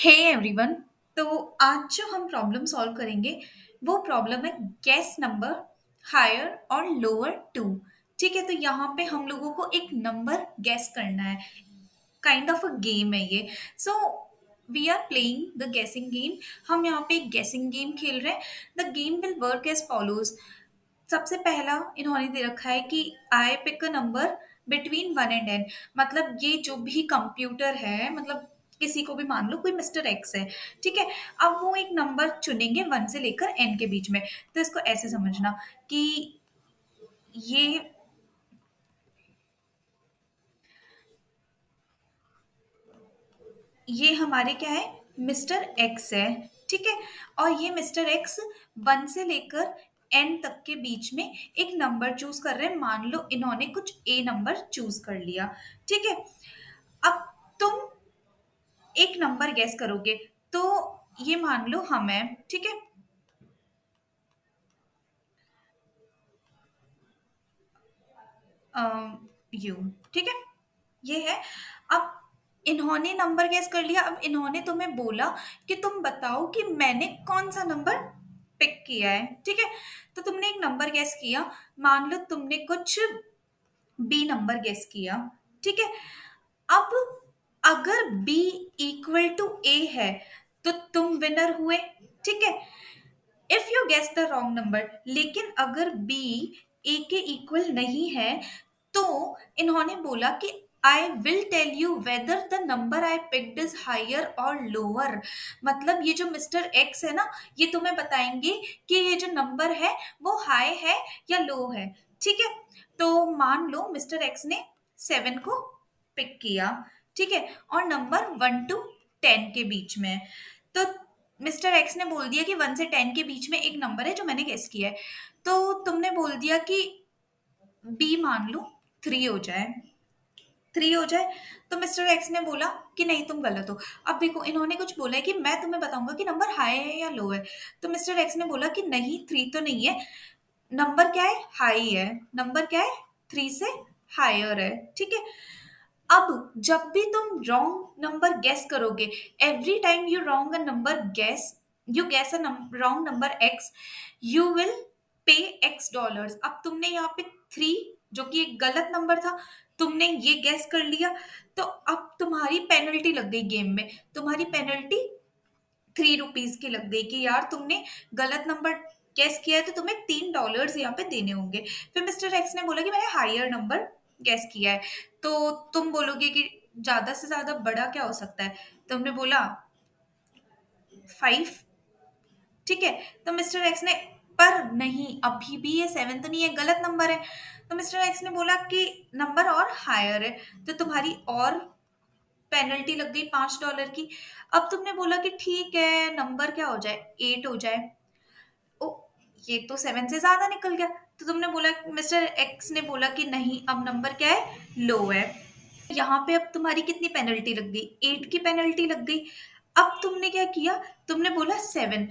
hey everyone तो आज जो हम प्रॉब्लम सॉल्व करेंगे वो प्रॉब्लम है गैस नंबर हायर और लोअर टू ठीक है तो यहाँ पे हम लोगों को एक नंबर गैस करना है काइंड ऑफ अ गेम है ये so we are playing the guessing game हम यहाँ पे एक गैसिंग गेम खेल रहे हैं the game will work as follows सबसे पहला इन्होंने दे रखा है कि I pick a number between one and n मतलब ये जो भी कंप्यूटर है मतलब किसी को भी मान लो कोई मिस्टर एक्स है ठीक है अब वो एक नंबर चुनेंगे वन से लेकर एन के बीच में तो इसको ऐसे समझना कि ये ये हमारे क्या है मिस्टर एक्स है ठीक है और ये मिस्टर एक्स वन से लेकर एन तक के बीच में एक नंबर चूज कर रहे हैं मान लो इन्होंने कुछ ए नंबर चूज कर लिया ठीक है अब तुम एक नंबर गैस करोगे तो ये मान लो हम है ठीक है यू ठीक है ये है अब इन्होंने नंबर गैस कर लिया अब इन्होंने तुम्हें बोला कि तुम बताओ कि मैंने कौन सा नंबर पिक किया है ठीक है तो तुमने एक नंबर गैस किया मान लो तुमने कुछ बी नंबर गैस किया ठीक है अब अगर बी इक्वल टू ए है तो तुम विनर हुए ठीक है if you guess the wrong number लेकिन अगर बी ए के इक्वल नहीं है तो इन्होंने बोला कि I will tell you whether the number I picked is higher और लोअर मतलब ये जो मिस्टर एक्स है ना ये तुम्हें बताएंगे कि ये जो नंबर है वो हाई है या लो है ठीक है तो मान लो मिस्टर एक्स ने सेवन को पिक किया ठीक है और नंबर वन टू टेन के बीच में तो मिस्टर एक्स ने बोल दिया कि वन से टेन के बीच में एक नंबर है जो मैंने गेस किया है तो तुमने बोल दिया कि बी मान लो थ्री हो जाए थ्री हो जाए तो मिस्टर एक्स ने बोला कि नहीं तुम गलत हो अब देखो इन्होंने कुछ बोला है कि मैं तुम्हें बताऊंगा कि नंबर हाई है या लो है तो मिस्टर एक्स ने बोला कि नहीं थ्री तो नहीं है नंबर क्या है हाई है नंबर क्या है थ्री से हायर है ठीक है अब जब भी तुम रॉन्ग नंबर गैस करोगे every time you wrong number guess you guess a wrong number X you will pay X dollars अब तुमने यहाँ पे थ्री जो कि एक गलत नंबर था तुमने ये गैस कर लिया तो अब तुम्हारी पेनल्टी लग गई गेम में तुम्हारी पेनल्टी थ्री रुपीज की लग गई कि यार तुमने गलत नंबर गैस किया है तो तुम्हें तीन डॉलर्स यहाँ पे देने होंगे फिर मिस्टर एक्स ने बोला कि मैंने हायर नंबर गैस किया है तो तुम बोलोगे कि ज्यादा से ज्यादा बड़ा क्या हो सकता है तुमने तो बोला फाइव ठीक है तो मिस्टर एक्स ने पर नहीं अभी भी ये सेवन तो नहीं है गलत नंबर है तो मिस्टर एक्स ने बोला कि नंबर और हायर है तो तुम्हारी और पेनल्टी लग गई पांच डॉलर की अब तुमने बोला कि ठीक है नंबर क्या हो जाए एट हो जाए ओ ये तो सेवन से ज़्यादा निकल गया तो तुमने बोला मिस्टर एक्स ने बोला कि नहीं अब नंबर क्या है लो है यहाँ पे अब तुम्हारी कितनी पेनल्टी लग गई एट की पेनल्टी लग गई अब तुमने क्या किया तुमने बोला सेवन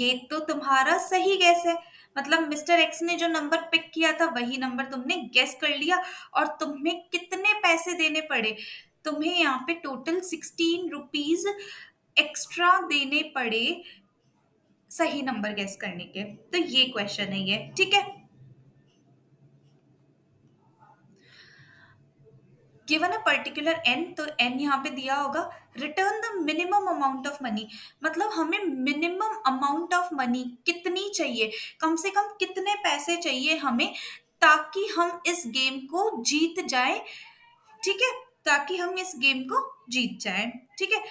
ये तो तुम्हारा सही गैस है मतलब मिस्टर एक्स ने जो नंबर पिक किया था वही नंबर तुमने गैस कर लिया और तुम्हें कितने पैसे देने पड़े तुम्हें यहाँ पे टोटल सिक्सटीन रुपीज एक्स्ट्रा देने पड़े सही नंबर गैस करने के तो ये क्वेश्चन है ये ठीक है गिवन अ पर्टिकुलर एन तो एन यहाँ पे दिया होगा return the minimum amount of money मतलब हमें मिनिमम अमाउंट ऑफ मनी कितनी चाहिए कम से कम कितने पैसे चाहिए हमें ताकि हम इस गेम को जीत जाए ठीक है ताकि हम इस गेम को जीत जाए ठीक है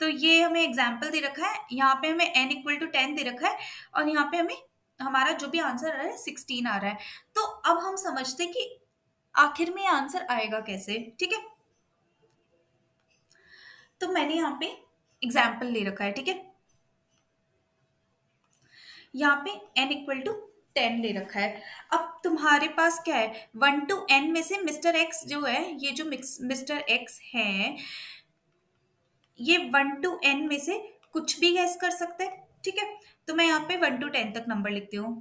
तो ये हमें एग्जाम्पल दे रखा है यहाँ पे हमें एन इक्वल टू टेन दे रखा है और यहाँ पे हमें हमारा जो भी आंसर आ रहा है सिक्सटीन आ रहा है तो अब हम समझते कि आखिर में आंसर आएगा कैसे ठीक है तो मैंने यहां पे एग्जाम्पल ले रखा है ठीक है यहां पे n इक्वल टू टेन ले रखा है अब तुम्हारे पास क्या है वन टू एन में से मिस्टर एक्स जो है ये जो मिस्टर एक्स है ये वन टू एन में से कुछ भी गैस कर सकते हैं ठीक है तो मैं यहां पे वन टू टेन तक नंबर लिखती हूं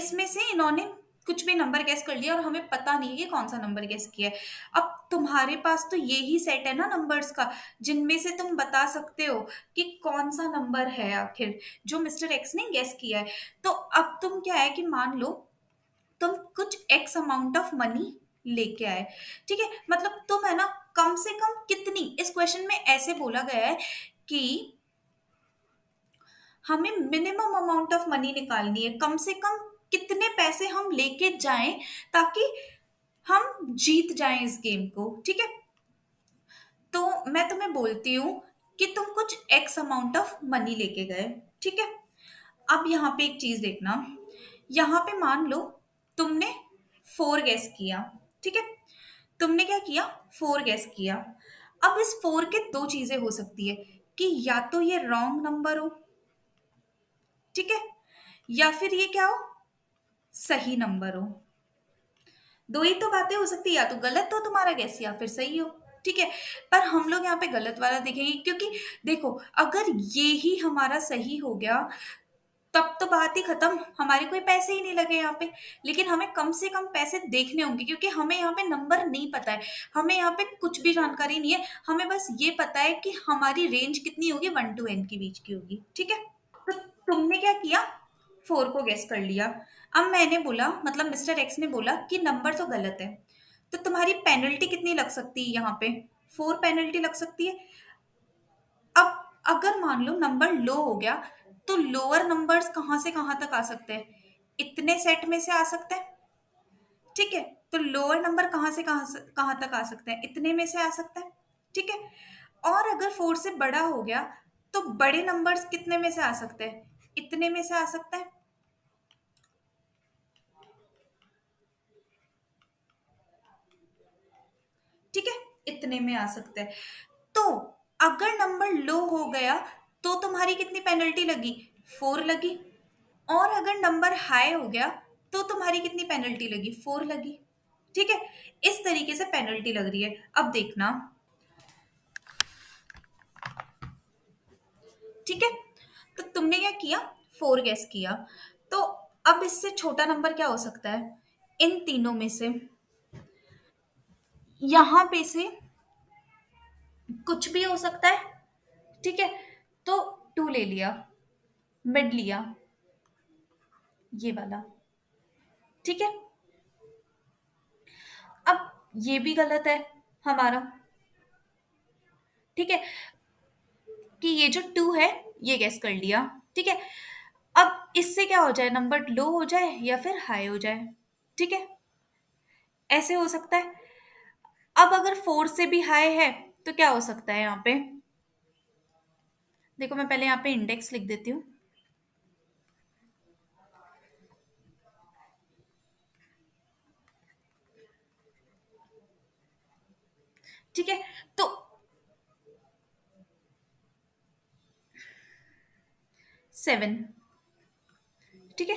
इसमें से इन्होंने कुछ भी नंबर गैस कर लिया और हमें पता नहीं है कौन सा नंबर गैस किया है अब तुम्हारे पास तो यही सेट है ना नंबर्स का जिनमें से तुम बता सकते हो कि कौन सा नंबर है आखिर जो मिस्टर एक्स ने गैस किया है तो अब तुम क्या है कि मान लो तुम कुछ एक्स अमाउंट ऑफ मनी लेके आए ठीक है मतलब तुम है ना कम से कम कितनी इस क्वेश्चन में ऐसे बोला गया है कि हमें मिनिमम अमाउंट ऑफ मनी निकालनी है कम से कम कितने पैसे हम लेके जाएं ताकि हम जीत जाएं इस गेम को ठीक है तो मैं तुम्हें बोलती हूँ कि तुम कुछ एक्स अमाउंट ऑफ मनी लेके गए ठीक है अब यहाँ पे एक चीज देखना यहाँ पे मान लो तुमने फोर गैस किया ठीक है तुमने क्या किया फोर गैस किया अब इस फोर के दो चीजें हो सकती है कि या तो ये रॉन्ग नंबर हो ठीक है या फिर ये क्या हो सही नंबर हो दो ही तो बातें हो सकती है या तो गलत हो तुम्हारा गैस या फिर सही हो ठीक है पर हम लोग यहाँ पे गलत वाला देखेंगे क्योंकि देखो अगर ये ही हमारा सही हो गया तब तो बात ही खत्म हमारे कोई पैसे ही नहीं लगे यहाँ पे लेकिन हमें कम से कम पैसे देखने होंगे क्योंकि हमें यहाँ पे नंबर नहीं पता है हमें यहाँ पे कुछ भी जानकारी नहीं है हमें बस ये पता है कि हमारी रेंज कितनी होगी वन टू एन के बीच की होगी ठीक है तो तुमने क्या किया फोर को गैस कर लिया अब मैंने बोला मतलब मिस्टर एक्स ने बोला कि नंबर तो गलत है तो तुम्हारी पेनल्टी कितनी लग सकती है यहाँ पे फोर पेनल्टी लग सकती है अब अगर मान लो नंबर लो हो गया तो लोअर नंबर्स कहाँ से कहाँ तक आ सकते हैं इतने सेट में से आ सकते हैं ठीक है तो लोअर नंबर कहाँ से कहाँ कहाँ तक आ सकते हैं इतने में से आ सकते हैं ठीक है और अगर फोर से बड़ा हो गया तो बड़े नंबर्स कितने में से आ सकते हैं इतने में से आ सकते हैं इतने में आ सकता है तो अगर नंबर लो हो गया तो तुम्हारी कितनी पेनल्टी लगी फोर लगी और अगर नंबर हाई हो गया तो तुम्हारी कितनी पेनल्टी लगी फोर लगी ठीक है इस तरीके से पेनल्टी लग रही है अब देखना ठीक है तो तुमने क्या किया फोर गैस किया तो अब इससे छोटा नंबर क्या हो सकता है इन तीनों में से यहां पे से कुछ भी हो सकता है ठीक है तो टू ले लिया मिड लिया ये वाला ठीक है अब ये भी गलत है हमारा ठीक है कि ये जो टू है ये गैस कर लिया ठीक है अब इससे क्या हो जाए नंबर लो हो जाए या फिर हाई हो जाए ठीक है ऐसे हो सकता है अब अगर फोर से भी हाई है तो क्या हो सकता है यहाँ पे देखो मैं पहले यहाँ पे इंडेक्स लिख देती हूँ ठीक है तो सेवन ठीक है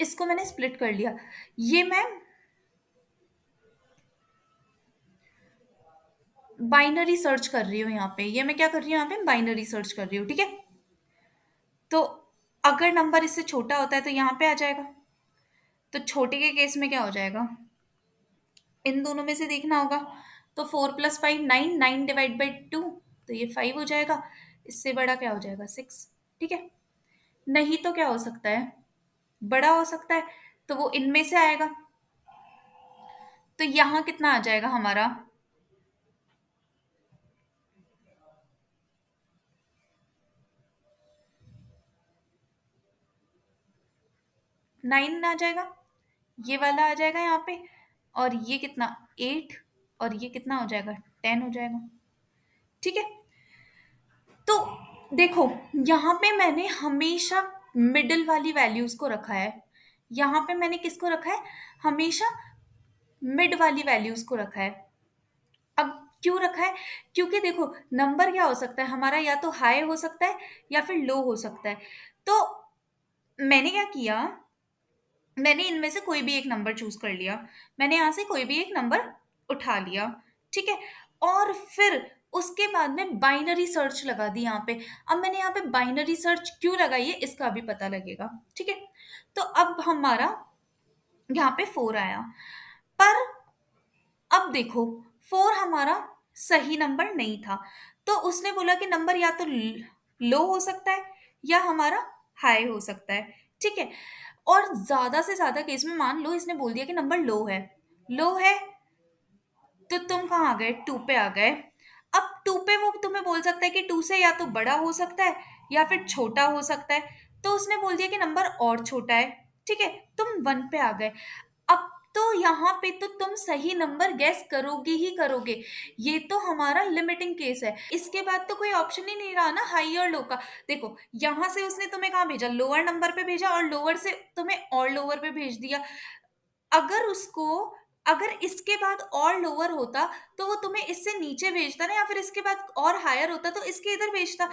इसको मैंने स्प्लिट कर लिया ये मैम बाइनरी सर्च कर रही हूँ यहाँ पे ये मैं क्या कर रही हूँ यहाँ पे बाइनरी सर्च कर रही हूँ ठीक है तो अगर नंबर इससे छोटा होता है तो यहाँ पे आ जाएगा तो छोटे के केस में क्या हो जाएगा इन दोनों में से देखना होगा तो four plus five nine nine divide by two तो ये फाइव हो जाएगा इससे बड़ा क्या हो जाएगा सिक्स ठीक है नहीं तो क्या हो सकता है बड़ा हो सकता है तो वो इनमें से आएगा तो यहाँ कितना आ जाएगा हमारा नाइन आ जाएगा ये वाला आ जाएगा यहाँ पे और ये कितना एट और ये कितना हो जाएगा टेन हो जाएगा ठीक है तो देखो यहाँ पे मैंने हमेशा मिडिल वाली वैल्यूज को रखा है यहाँ पे मैंने किसको रखा है हमेशा मिड वाली वैल्यूज को रखा है अब क्यों रखा है क्योंकि देखो नंबर क्या हो सकता है हमारा या तो हाई हो सकता है या फिर लो हो सकता है तो मैंने क्या किया मैंने इनमें से कोई भी एक नंबर चूज कर लिया मैंने यहाँ से कोई भी एक नंबर उठा लिया ठीक है और फिर उसके बाद में बाइनरी सर्च लगा दी यहाँ पे अब मैंने यहाँ पे बाइनरी सर्च क्यों लगाई है इसका भी पता लगेगा ठीक है तो अब हमारा यहाँ पे फोर आया पर अब देखो फोर हमारा सही नंबर नहीं था तो उसने बोला कि नंबर या तो लो हो सकता है या हमारा हाई हो सकता है ठीक है और ज्यादा से ज्यादा केस में मान लो इसने बोल दिया कि नंबर लो है लो है तो तुम कहाँ आ गए टू पे आ गए अब टू पे वो तुम्हें बोल सकता है कि टू से या तो बड़ा हो सकता है या फिर छोटा हो सकता है तो उसने बोल दिया कि नंबर और छोटा है ठीक है तुम वन पे आ गए तो यहाँ पे तो तुम सही नंबर गैस करोगे ही करोगे ये तो हमारा लिमिटिंग केस है इसके बाद तो कोई ऑप्शन ही नहीं रहा ना हाई और लो का देखो यहाँ से उसने तुम्हें कहाँ भेजा लोअर नंबर पे भेजा और लोअर से तुम्हें और लोअर पे भेज दिया अगर उसको अगर इसके बाद और लोअर होता तो वो तुम्हें इससे नीचे भेजता ना या फिर इसके बाद और हायर होता तो इसके इधर भेजता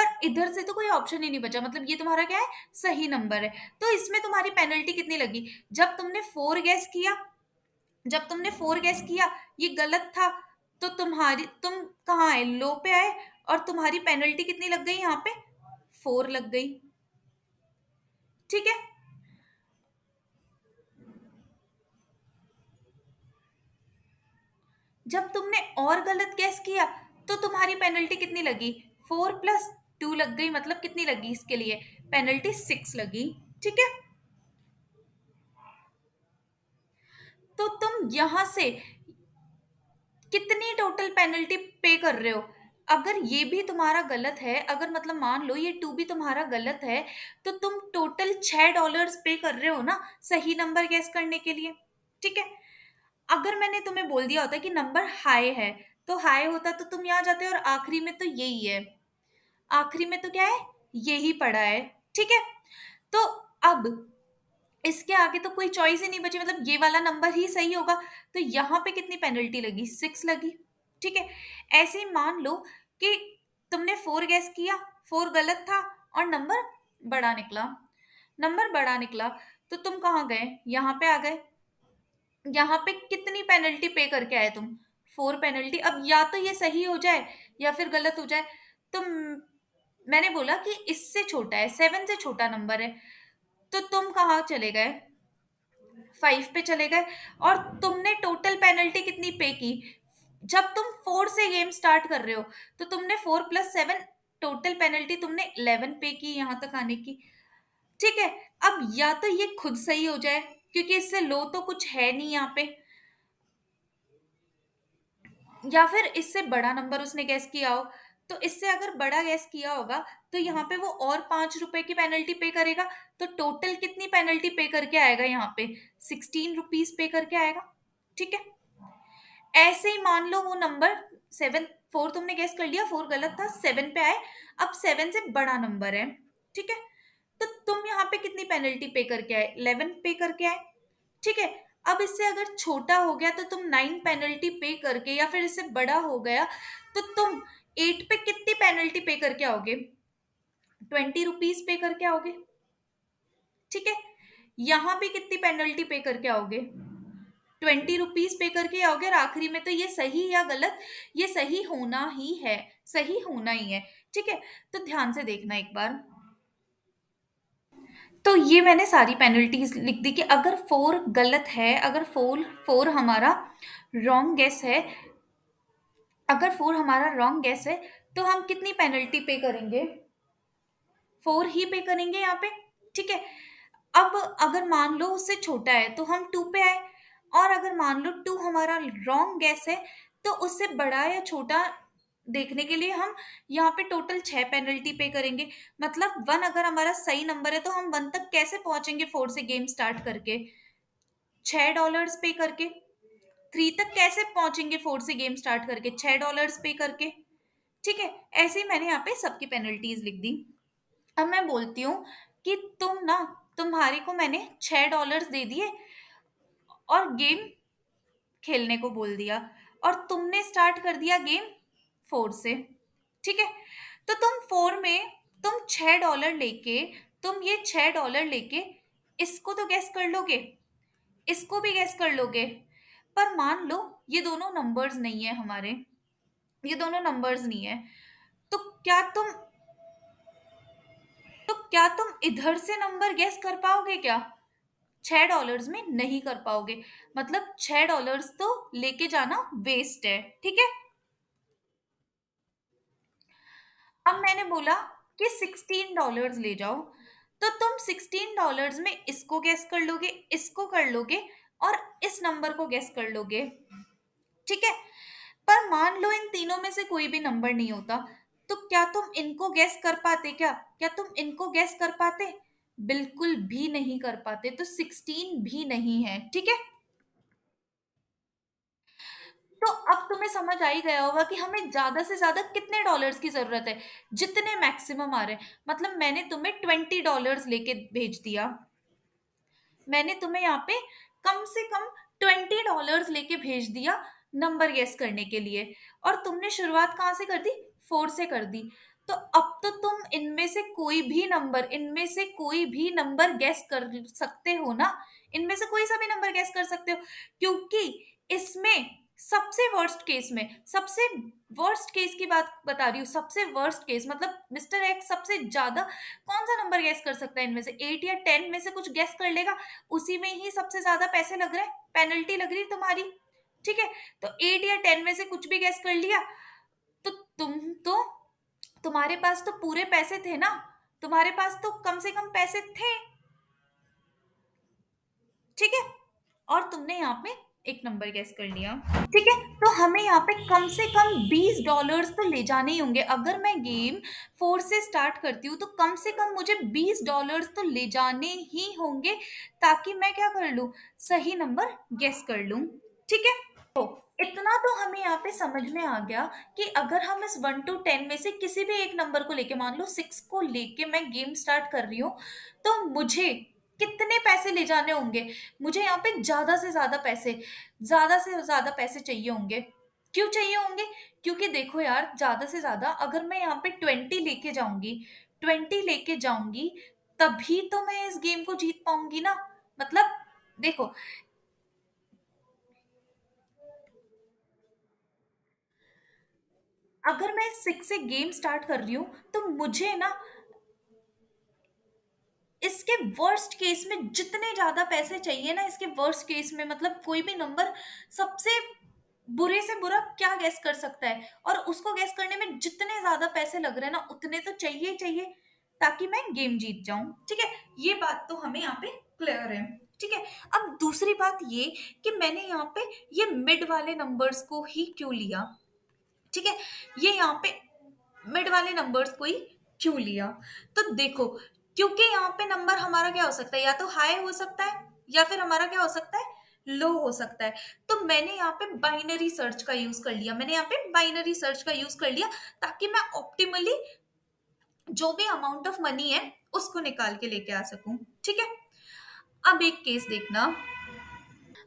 पर इधर से तो कोई ऑप्शन ही नहीं बचा मतलब ये तुम्हारा क्या है सही नंबर है तो इसमें तुम्हारी पेनल्टी कितनी लगी जब तुमने फोर गैस किया जब तुमने फोर गैस किया ये गलत था तो तुम्हारी तुम कहाँ आए लो पे आए और तुम्हारी पेनल्टी कितनी लग गई यहाँ पे फोर लग गई ठीक है जब तुमने और गलत गैस किया तो तुम्हारी पेनल्टी कितनी लगी फोर प्लस टू लग गई मतलब कितनी लगी इसके लिए पेनल्टी सिक्स लगी ठीक है तो तुम यहां से कितनी टोटल पेनल्टी पे कर रहे हो अगर ये भी तुम्हारा गलत है अगर मतलब मान लो ये टू भी तुम्हारा गलत है तो तुम टोटल छह डॉलर्स पे कर रहे हो ना सही नंबर गैस करने के लिए ठीक है अगर मैंने तुम्हें बोल दिया होता कि नंबर हाई है तो हाई होता तो तुम यहाँ जाते और आखिरी में तो यही है आखिरी में तो क्या है यही पड़ा है ठीक है तो अब इसके आगे तो कोई चॉइस ही नहीं बची मतलब ये वाला नंबर ही सही होगा तो यहाँ पे कितनी पेनल्टी लगी सिक्स लगी ठीक है ऐसे ही मान लो कि तुमने फोर गैस किया फोर गलत था और नंबर बड़ा निकला नंबर बड़ा निकला तो तुम कहाँ गए यहाँ पे आ गए यहाँ पे कितनी पेनल्टी पे करके आए तुम फोर पेनल्टी अब या तो ये सही हो जाए या फिर गलत हो जाए तो मैंने बोला कि इससे छोटा है सेवन से छोटा नंबर है तो तुम कहाँ चले गए फाइव पे चले गए और तुमने टोटल पेनल्टी कितनी पे की जब तुम फोर से गेम स्टार्ट कर रहे हो तो तुमने four plus seven total penalty तुमने इलेवन पे की यहाँ तक आने की ठीक है अब या तो ये खुद सही हो जाए क्योंकि इससे लो तो कुछ है नहीं यहाँ पे या फिर इससे बड़ा नंबर उसने गैस किया हो तो इससे अगर बड़ा गैस किया होगा तो यहाँ पे वो और पांच रुपए की पेनल्टी पे करेगा तो टोटल कितनी पेनल्टी पे करके आएगा यहाँ पे सिक्सटीन रुपीज पे करके आएगा ठीक है ऐसे ही मान लो वो नंबर सेवन फोर तुमने गैस कर लिया फोर गलत था सेवन पे आए अब सेवन से बड़ा नंबर है ठीक है तो तुम यहाँ पे कितनी पेनल्टी पे करके आए इलेवन पे करके आए ठीक है अब इससे अगर छोटा हो गया तो तुम नाइन पेनल्टी पे करके या फिर इससे बड़ा हो गया तो तुम एट पे कितनी पेनल्टी पे करके आओगे ट्वेंटी रुपीज पे करके आओगे ठीक है यहाँ पे कितनी पेनल्टी पे करके आओगे ट्वेंटी रुपीज पे करके आओगे और आखिरी में तो ये सही या गलत ये सही होना ही है सही होना ही है ठीक है तो ध्यान से देखना एक बार तो ये मैंने सारी पेनल्टीज लिख दी कि अगर फोर गलत है अगर फोर फोर हमारा रॉन्ग गैस है अगर फोर हमारा रॉन्ग गैस है तो हम कितनी पेनल्टी पे करेंगे फोर ही पे करेंगे यहाँ पे ठीक है अब अगर मान लो उससे छोटा है तो हम टू पे आए और अगर मान लो टू हमारा रॉन्ग गैस है तो उससे बड़ा या छोटा देखने के लिए हम यहाँ पे टोटल छह पेनल्टी पे करेंगे मतलब वन अगर हमारा सही नंबर है तो हम वन तक कैसे पहुंचेंगे फोर से गेम स्टार्ट करके छह डॉलर पे करके थ्री तक कैसे पहुंचेंगे फोर से गेम स्टार्ट करके छह डॉलर पे करके ठीक है ऐसे ही मैंने यहाँ पे सबकी पेनल्टीज लिख दी अब मैं बोलती हूँ कि तुम ना तुम्हारे को मैंने छ डॉलर दे दिए और गेम खेलने को बोल दिया और तुमने स्टार्ट कर दिया गेम फोर से ठीक है तो तुम फोर में तुम छः डॉलर लेके तुम ये छः डॉलर लेके इसको तो गैस कर लोगे इसको भी गैस कर लोगे पर मान लो ये दोनों नंबर्स नहीं है हमारे ये दोनों नंबर्स नहीं है तो क्या तुम तो क्या तुम इधर से नंबर गैस कर पाओगे क्या छः डॉलर्स में नहीं कर पाओगे मतलब छः डॉलर्स तो लेके जाना वेस्ट है ठीक है अब मैंने बोला कि सिक्सटीन डॉलर्स ले जाओ तो तुम सिक्सटीन डॉलर्स में इसको गैस कर लोगे इसको कर लोगे और इस नंबर को गैस कर लोगे ठीक है पर मान लो इन तीनों में से कोई भी नंबर नहीं होता तो क्या तुम इनको गैस कर पाते क्या क्या तुम इनको गैस कर पाते बिल्कुल भी नहीं कर पाते तो सिक्सटीन भी नहीं है ठीक है तो अब तुम्हें तो समझ आ ही गया होगा कि हमें ज़्यादा से ज़्यादा कितने डॉलर्स की ज़रूरत है जितने मैक्सिमम आ रहे हैं मतलब मैंने तुम्हें ट्वेंटी डॉलर्स लेके भेज दिया मैंने तुम्हें यहाँ पे कम से कम ट्वेंटी डॉलर्स लेके भेज दिया नंबर गेस करने के लिए और तुमने शुरुआत कहाँ से कर दी फोर से कर दी तो अब तो तुम इनमें से कोई भी नंबर इनमें से कोई भी नंबर गैस कर सकते हो ना इनमें से कोई सा भी नंबर गैस कर सकते हो क्योंकि इसमें सबसे वर्स्ट केस में सबसे वर्स्ट केस की बात बता रही हूँ सबसे वर्स्ट केस मतलब मिस्टर एक्स सबसे ज्यादा कौन सा नंबर गैस कर सकता है इनमें से एट या टेन में से कुछ गैस कर लेगा उसी में ही सबसे ज्यादा पैसे लग रहे हैं पेनल्टी लग रही है तुम्हारी ठीक है तो एट या टेन में से कुछ भी गैस कर लिया तो तुम तो तुम्हारे पास तो पूरे पैसे थे ना तुम्हारे पास तो कम से कम पैसे थे ठीक है और तुमने यहाँ पे एक नंबर गैस कर लिया ठीक है तो हमें यहाँ पे कम से कम बीस डॉलर्स तो ले जाने ही होंगे अगर मैं गेम फोर से स्टार्ट करती हूँ तो कम से कम मुझे बीस डॉलर्स तो ले जाने ही होंगे ताकि मैं क्या कर लूँ सही नंबर गैस कर लूँ ठीक है तो इतना तो हमें यहाँ पे समझ में आ गया कि अगर हम इस वन टू टेन में से किसी भी एक नंबर को लेके मान लो सिक्स को लेके मैं गेम स्टार्ट कर रही हूँ तो मुझे कितने पैसे ले जाने होंगे मुझे यहाँ पे ज्यादा से ज्यादा पैसे ज्यादा से ज्यादा पैसे चाहिए होंगे क्यों चाहिए होंगे क्योंकि देखो यार ज्यादा से ज्यादा अगर मैं यहाँ पे ट्वेंटी लेके जाऊंगी ट्वेंटी लेके जाऊंगी तभी तो मैं इस गेम को जीत पाऊंगी ना मतलब देखो अगर मैं सिक्स से गेम स्टार्ट कर रही हूं तो मुझे ना इसके वर्स्ट केस में जितने ज्यादा पैसे चाहिए ना इसके वर्स्ट केस में मतलब कोई भी नंबर सबसे बुरे से बुरा क्या गैस कर सकता है और उसको गैस करने में जितने ज्यादा पैसे लग रहे हैं ना उतने तो चाहिए चाहिए ताकि मैं गेम जीत जाऊं ठीक है ये बात तो हमें यहाँ पे क्लियर है ठीक है अब दूसरी बात ये कि मैंने यहाँ पे ये मिड वाले नंबर्स को ही क्यों लिया ठीक है ये यहाँ पे मिड वाले नंबर्स को ही क्यों लिया तो देखो क्योंकि यहाँ पे नंबर हमारा क्या हो सकता है या तो हाई हो सकता है या फिर हमारा क्या हो सकता है लो हो सकता है तो मैंने यहाँ पे बाइनरी सर्च का यूज कर लिया मैंने यहाँ पे बाइनरी सर्च का यूज कर लिया ताकि मैं ऑप्टिमली जो भी अमाउंट ऑफ मनी है उसको निकाल के लेके आ सकू ठीक है अब एक केस देखना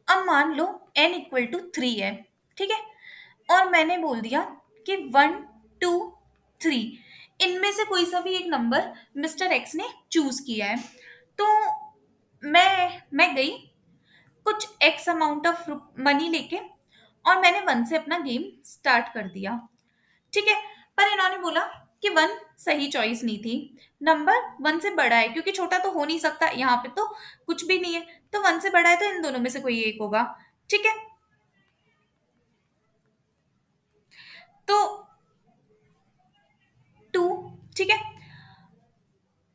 अब मान लो एन इक्वल टू थ्री है ठीक है और मैंने बोल दिया कि वन टू थ्री इनमें से कोई सा भी एक नंबर मिस्टर एक्स ने चूज किया है तो मैं मैं गई कुछ एक्स अमाउंट ऑफ मनी लेके और मैंने वन से अपना गेम स्टार्ट कर दिया ठीक है पर इन्होंने बोला कि वन सही चॉइस नहीं थी नंबर वन से बड़ा है क्योंकि छोटा तो हो नहीं सकता यहाँ पे तो कुछ भी नहीं है तो वन से बड़ा है तो इन दोनों में से कोई एक होगा ठीक है तो ठीक है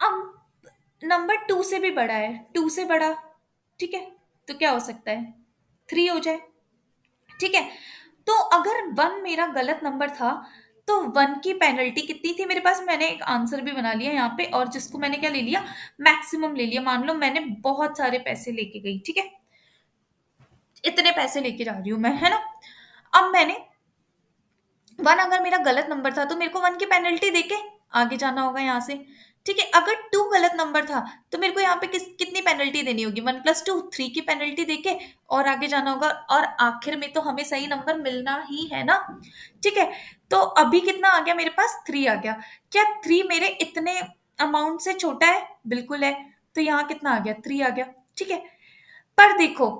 अब नंबर टू से भी बड़ा है टू से बड़ा ठीक है तो क्या हो सकता है थ्री हो जाए ठीक है तो अगर वन मेरा गलत नंबर था तो वन की पेनल्टी कितनी थी मेरे पास मैंने एक आंसर भी बना लिया यहाँ पे और जिसको मैंने क्या ले लिया मैक्सिमम ले लिया मान लो मैंने बहुत सारे पैसे लेके गई ठीक है इतने पैसे लेके जा रही हूं मैं है ना अब मैंने वन अगर मेरा गलत नंबर था तो मेरे को वन की पेनल्टी देके आगे जाना होगा यहाँ से ठीक है अगर टू गलत नंबर था तो मेरे को यहाँ पे किस कितनी पेनल्टी देनी होगी वन प्लस टू थ्री की पेनल्टी देके और आगे जाना होगा और आखिर में तो हमें सही नंबर मिलना ही है ना ठीक है तो अभी कितना आ गया मेरे पास थ्री आ गया क्या थ्री मेरे इतने अमाउंट से छोटा है बिल्कुल है तो यहाँ कितना आ गया थ्री आ गया ठीक है पर देखो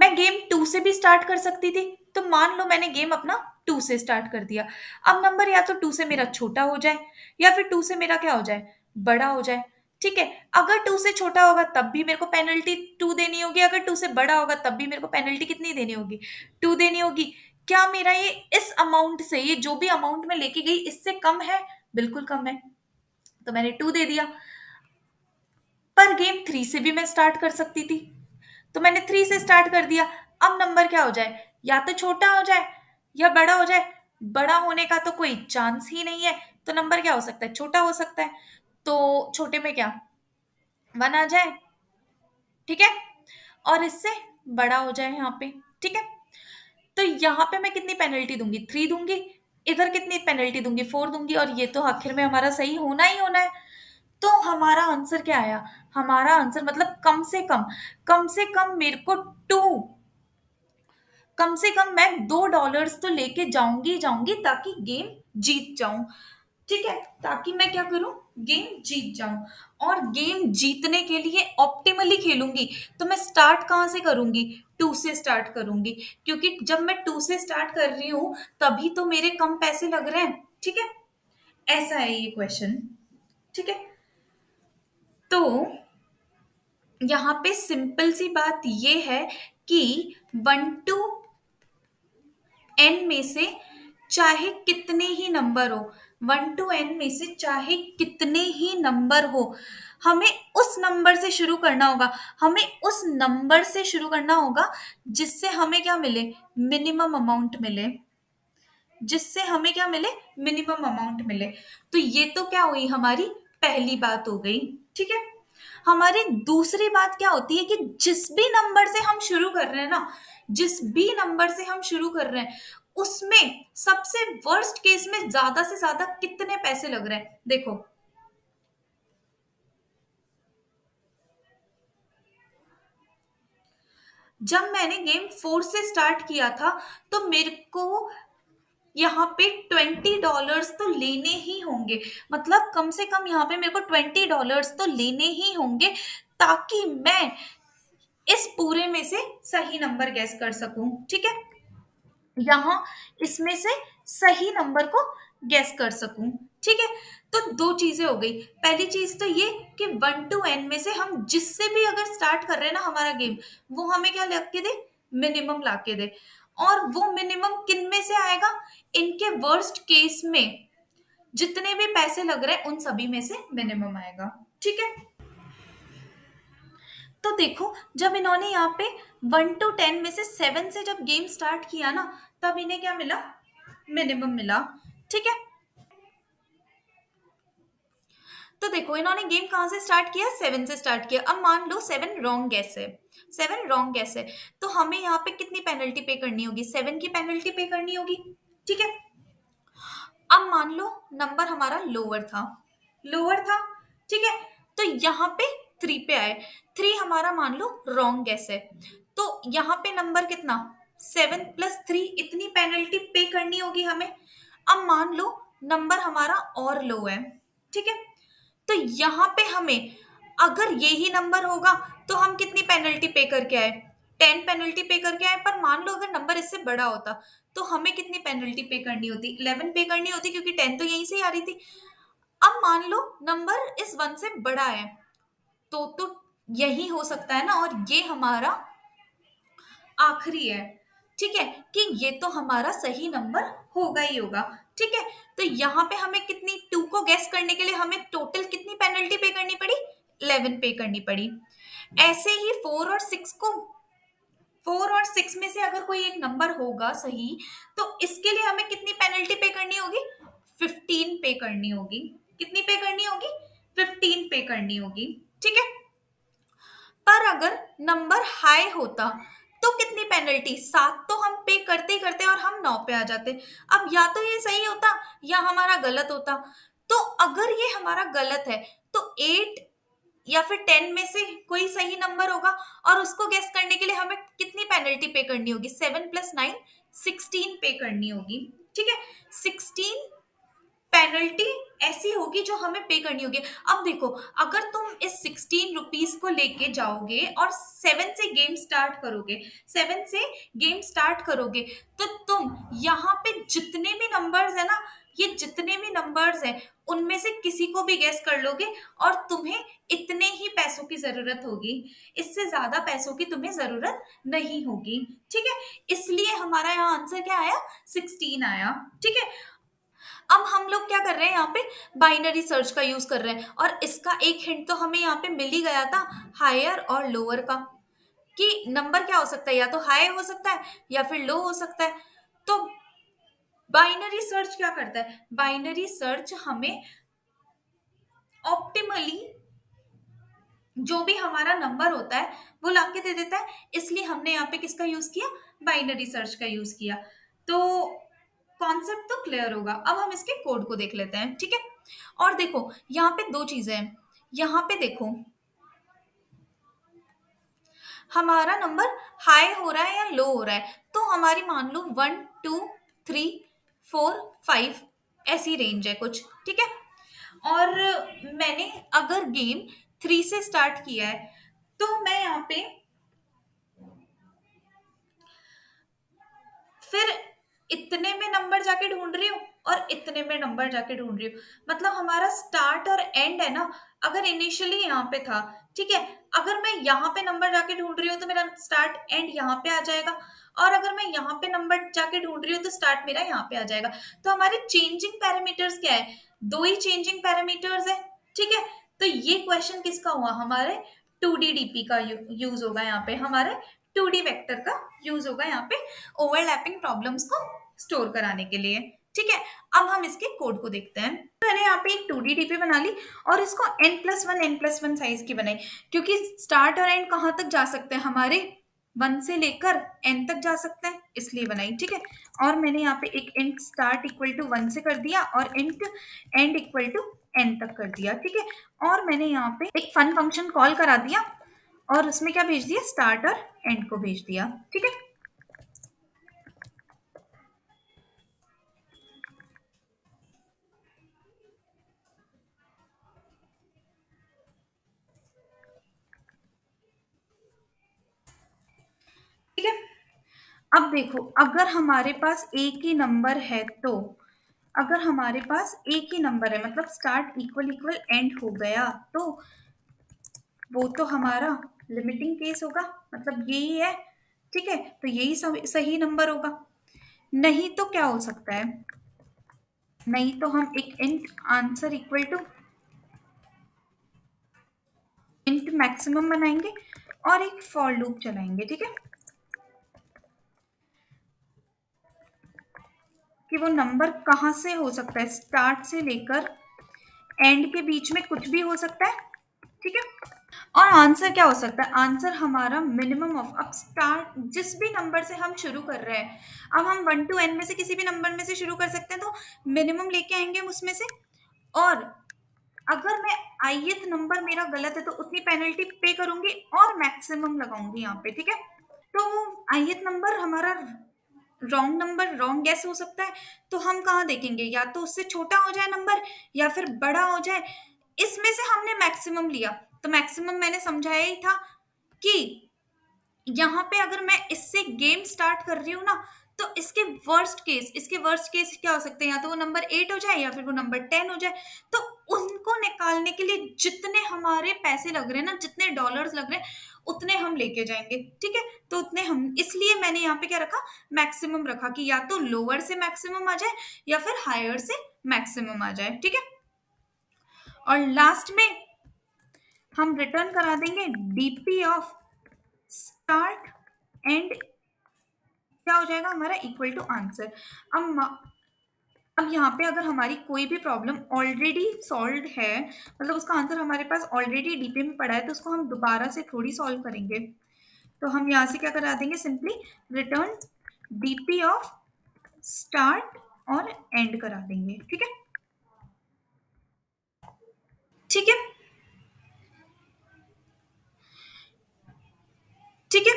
मैं गेम टू से भी स्टार्ट कर सकती थी तो मान लो मैंने गेम अपना टू से स्टार्ट कर दिया अब नंबर या तो टू से मेरा छोटा हो जाए या फिर टू से मेरा क्या हो जाए बड़ा हो जाए ठीक है अगर टू से छोटा होगा तब भी मेरे को पेनल्टी टू देनी होगी अगर टू से बड़ा होगा तब भी मेरे को पेनल्टी कितनी देनी होगी टू देनी होगी क्या मेरा ये इस अमाउंट से ये जो भी अमाउंट में लेके गई इससे कम है बिल्कुल कम है तो मैंने टू दे दिया पर गेम थ्री से भी मैं स्टार्ट कर सकती थी तो मैंने थ्री से स्टार्ट कर दिया अब नंबर क्या हो जाए या तो छोटा हो जाए या बड़ा हो जाए बड़ा होने का तो कोई चांस ही नहीं है तो नंबर क्या हो सकता है छोटा हो सकता है तो छोटे में क्या वन आ जाए ठीक है और इससे बड़ा हो जाए यहाँ पे ठीक है तो यहाँ पे मैं कितनी पेनल्टी दूंगी थ्री दूंगी इधर कितनी पेनल्टी दूंगी फोर दूंगी और ये तो आखिर में हमारा सही होना ही होना है तो हमारा आंसर क्या आया हमारा आंसर मतलब कम से कम कम से कम मेरे को टू कम से कम मैं दो डॉलर्स तो लेके जाऊंगी जाऊंगी ताकि गेम जीत जाऊं ठीक है ताकि मैं क्या करूं गेम जीत जाऊं और गेम जीतने के लिए ऑप्टिमली खेलूंगी तो मैं स्टार्ट कहाँ से करूंगी टू से स्टार्ट करूंगी क्योंकि जब मैं टू से स्टार्ट कर रही हूं तभी तो मेरे कम पैसे लग रहे हैं ठीक है ऐसा है ये क्वेश्चन ठीक है तो यहाँ पे सिंपल सी बात ये है कि वन टू एन में से चाहे कितने ही नंबर हो वन टू एन में से चाहे कितने ही नंबर हो हमें उस नंबर से शुरू करना होगा हमें उस नंबर से शुरू करना होगा जिससे हमें क्या मिले मिनिमम अमाउंट मिले जिससे हमें क्या मिले मिनिमम अमाउंट मिले तो ये तो क्या हुई हमारी पहली बात हो गई ठीक है हमारी दूसरी बात क्या होती है कि जिस भी नंबर से हम शुरू कर रहे हैं ना जिस भी नंबर से हम शुरू कर रहे हैं उसमें सबसे वर्स्ट केस में ज्यादा से ज्यादा कितने पैसे लग रहे हैं देखो जब मैंने गेम फोर से स्टार्ट किया था तो मेरे को यहाँ पे ट्वेंटी डॉलर्स तो लेने ही होंगे मतलब कम से कम यहाँ पे मेरे को ट्वेंटी डॉलर्स तो लेने ही होंगे ताकि मैं इस पूरे में से सही नंबर गैस कर सकूं ठीक है यहां इसमें से सही नंबर को गैस कर सकूं ठीक है तो दो चीजें हो गई पहली चीज तो ये कि वन टू एन में से हम जिससे भी अगर स्टार्ट कर रहे हैं ना हमारा गेम वो हमें क्या लग के दे मिनिमम ला के दे और वो मिनिमम किन में से आएगा इनके वर्स्ट केस में जितने भी पैसे लग रहे हैं उन सभी में से मिनिमम आएगा ठीक है तो देखो जब इन्होंने यहाँ पे वन टू टेन में से सेवन से जब गेम स्टार्ट किया ना तब इन्हें क्या मिला मिनिमम मिला ठीक है तो देखो इन्होंने गेम कहाँ से स्टार्ट किया सेवन से स्टार्ट किया अब मान लो सेवन रॉन्ग गैस है सेवन रॉन्ग गैस है तो हमें यहाँ पे कितनी पेनल्टी पे करनी होगी सेवन की पेनल्टी पे करनी होगी ठीक है अब मान लो नंबर हमारा लोअर था लोअर था ठीक है तो यहाँ पे थ्री पे आए थ्री हमारा मान लो रॉन्ग गैस है तो यहाँ पे नंबर कितना सेवन प्लस थ्री इतनी पेनल्टी पे करनी होगी हमें अब मान लो नंबर हमारा और लो है ठीक है तो यहाँ पे हमें अगर ही नंबर होगा तो हम कितनी पेनल्टी पे करके आए टेन पेनल्टी पे करके आए पर मान लो अगर नंबर इससे बड़ा होता तो हमें कितनी पेनल्टी पे करनी होती इलेवन पे करनी होती क्योंकि टेन तो यहीं से ही आ रही थी अब मान लो नंबर इस वन से बड़ा है तो तो यही हो सकता है ना और ये हमारा आखिरी है ठीक है कि ये तो हमारा सही नंबर होगा ही होगा ठीक है तो यहाँ पे हमें कितनी टू को गैस करने के लिए हमें टोटल कितनी पेनल्टी पे करनी पड़ी इलेवन पे करनी पड़ी ऐसे ही फोर और सिक्स को फोर और सिक्स में से अगर कोई एक नंबर होगा सही तो इसके लिए हमें कितनी पेनल्टी पे करनी होगी फिफ्टीन पे करनी होगी कितनी पे करनी होगी फिफ्टीन पे करनी होगी ठीक है पर अगर नंबर हाई होता तो कितनी पेनल्टी सात तो हम पे करते करते और हम नौ पे आ जाते अब या तो ये सही होता या हमारा गलत होता तो अगर ये हमारा गलत है तो एट या फिर टेन में से कोई सही नंबर होगा और उसको गेस करने के लिए हमें कितनी पेनल्टी पे करनी होगी सेवन प्लस नाइन सिक्सटीन पे करनी होगी ठीक है सिक्सटीन पेनल्टी ऐसी होगी जो हमें पे करनी होगी अब देखो अगर तुम इस सिक्सटीन रुपीज को लेके जाओगे और सेवन से गेम स्टार्ट करोगे सेवन से गेम स्टार्ट करोगे तो तुम यहाँ पे जितने भी नंबर्स है ना ये जितने भी नंबर्स हैं उनमें से किसी को भी गैस कर लोगे और तुम्हें इतने ही पैसों की जरूरत होगी इससे ज्यादा पैसों की तुम्हें जरूरत नहीं होगी ठीक है इसलिए हमारा यहाँ आंसर क्या आया सिक्सटीन आया ठीक है अब हम लोग क्या कर रहे हैं यहाँ पे बाइनरी सर्च का यूज कर रहे हैं और इसका एक हिंट तो हमें यहाँ पे मिल ही गया था हायर और लोअर का कि नंबर क्या हो सकता है या तो हाई हो सकता है या फिर लो हो सकता है तो बाइनरी सर्च क्या करता है बाइनरी सर्च हमें ऑप्टिमली जो भी हमारा नंबर होता है वो ला के दे देता है इसलिए हमने यहाँ पे किसका यूज किया बाइनरी सर्च का यूज किया तो कॉन्सेप्ट तो क्लियर होगा अब हम इसके कोड को देख लेते हैं ठीक है और देखो यहाँ पे दो चीजें हैं यहाँ पे देखो हमारा नंबर हाई हो रहा है या लो हो रहा है तो हमारी मान लो one two three four five ऐसी रेंज है कुछ ठीक है और मैंने अगर गेम थ्री से स्टार्ट किया है तो मैं यहाँ पे फिर इतने में नंबर जाके ढूंढ रही हूँ और इतने में नंबर जाके ढूंढ रही हूँ मतलब हमारा स्टार्ट और एंड है ना अगर इनिशियली यहाँ पे था ठीक है अगर मैं यहाँ पे नंबर जाके ढूंढ रही हूँ तो मेरा स्टार्ट एंड यहाँ पे आ जाएगा और अगर मैं यहाँ पे नंबर जाके ढूंढ रही हूँ तो स्टार्ट मेरा यहाँ पे आ जाएगा तो हमारे चेंजिंग पैरामीटर्स क्या है दो ही चेंजिंग पैरामीटर्स है ठीक है तो ये क्वेश्चन किसका हुआ हमारे टू डी डी पी का यूज होगा यहाँ पे हमारे टू वेक्टर का यूज होगा यहाँ पे ओवरलैपिंग प्रॉब्लम्स को स्टोर कराने के लिए ठीक है अब हम इसके कोड को देखते हैं मैंने यहाँ पे एक टू डी बना ली और इसको n plus one n plus one size की बनाई क्योंकि स्टार्ट और एंड कहाँ तक जा सकते हैं हमारे वन से लेकर एन तक जा सकते हैं इसलिए बनाई ठीक है और मैंने यहाँ पे एक and start equal to one से कर दिया और and end equal to n तक कर दिया ठीक है और मैंने यहाँ पे एक फन फंक्शन कॉल करा दिया और उसमें क्या भेज दिया स्टार्ट और एंड को भेज दिया ठीक है ठीक है अब देखो अगर हमारे पास एक ही नंबर है तो अगर हमारे पास एक ही नंबर है मतलब स्टार्ट इक्वल इक्वल एंड हो गया तो वो तो हमारा लिमिटिंग केस होगा मतलब यही है ठीक है तो यही सही नंबर होगा नहीं तो क्या हो सकता है नहीं तो हम एक int answer equal to int maximum बनाएंगे और एक फॉर लूप चलाएंगे ठीक है कि वो नंबर कहां से हो सकता है स्टार्ट से लेकर एंड के बीच में कुछ भी हो सकता है ठीक है और आंसर क्या हो सकता है आंसर हमारा मिनिमम ऑफ अब स्टार्ट जिस भी नंबर से हम शुरू कर रहे हैं अब हम वन टू एन में से किसी भी नंबर में से शुरू कर सकते हैं तो मिनिमम लेके आएंगे हम उसमें से और अगर मैं आई नंबर मेरा गलत है तो उतनी पेनल्टी पे करूंगी और मैक्सिमम लगाऊंगी यहाँ पे ठीक है तो आई नंबर हमारा रॉन्ग नंबर रॉन्ग गैस हो सकता है तो हम कहाँ देखेंगे या तो उससे छोटा हो जाए नंबर या फिर बड़ा हो जाए इसमें से हमने मैक्सिमम लिया तो मैक्सिमम मैंने समझाया ही था कि यहाँ पे अगर मैं इससे गेम स्टार्ट कर रही हूँ ना तो इसके वर्स्ट केस इसके वर्स्ट केस क्या हो सकते हैं या तो वो नंबर एट हो जाए या फिर वो नंबर टेन हो जाए तो उनको निकालने के लिए जितने हमारे पैसे लग रहे हैं ना जितने डॉलर्स लग रहे हैं उतने हम लेके जाएंगे ठीक है तो उतने हम इसलिए मैंने यहाँ पे क्या रखा मैक्सिमम रखा कि या तो लोअर से मैक्सिमम आ जाए या फिर हायर से मैक्सिमम आ जाए ठीक है और लास्ट में हम रिटर्न करा देंगे डीपी ऑफ स्टार्ट एंड क्या हो जाएगा हमारा इक्वल टू आंसर अब अब यहाँ पे अगर हमारी कोई भी प्रॉब्लम ऑलरेडी सॉल्व है मतलब उसका आंसर हमारे पास ऑलरेडी डीपी में पड़ा है तो उसको हम दोबारा से थोड़ी सॉल्व करेंगे तो हम यहाँ से क्या करा देंगे simply return DP of start और एंड करा देंगे ठीक है ठीक है ठीक है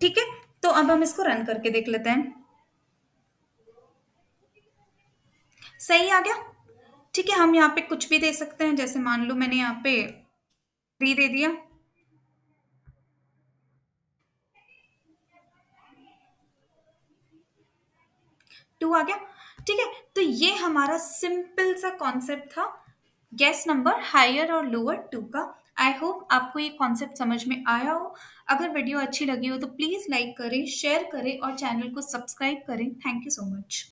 ठीक है तो अब हम इसको रन करके देख लेते हैं सही आ गया ठीक है हम यहाँ पे कुछ भी दे सकते हैं जैसे मान लो मैंने यहाँ पे थ्री दे दिया टू आ गया ठीक है तो ये हमारा सिंपल सा कॉन्सेप्ट था गैस नंबर हायर और लोअर टू का आई होप आपको ये कॉन्सेप्ट समझ में आया हो अगर वीडियो अच्छी लगी हो तो प्लीज़ लाइक करें शेयर करें और चैनल को सब्सक्राइब करें थैंक यू सो मच